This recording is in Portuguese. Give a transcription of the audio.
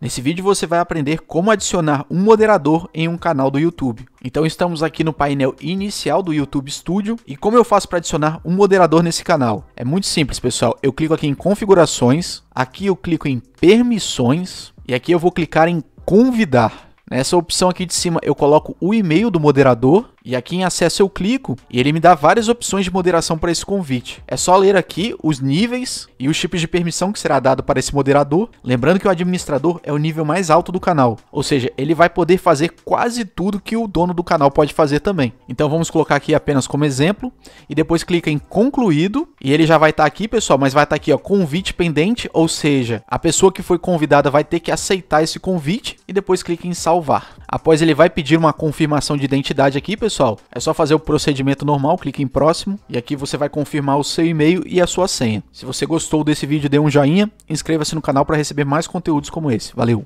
Nesse vídeo você vai aprender como adicionar um moderador em um canal do YouTube. Então estamos aqui no painel inicial do YouTube Studio e como eu faço para adicionar um moderador nesse canal? É muito simples pessoal, eu clico aqui em configurações, aqui eu clico em permissões e aqui eu vou clicar em convidar. Nessa opção aqui de cima eu coloco o e-mail do moderador e aqui em acesso eu clico e ele me dá várias opções de moderação para esse convite. É só ler aqui os níveis e os tipos de permissão que será dado para esse moderador. Lembrando que o administrador é o nível mais alto do canal, ou seja, ele vai poder fazer quase tudo que o dono do canal pode fazer também. Então vamos colocar aqui apenas como exemplo e depois clica em concluído e ele já vai estar tá aqui, pessoal, mas vai estar tá aqui ó, convite pendente, ou seja, a pessoa que foi convidada vai ter que aceitar esse convite e depois clica em salvar. Após ele vai pedir uma confirmação de identidade aqui, pessoal, pessoal, é só fazer o procedimento normal, clique em próximo e aqui você vai confirmar o seu e-mail e a sua senha. Se você gostou desse vídeo, dê um joinha, inscreva-se no canal para receber mais conteúdos como esse. Valeu!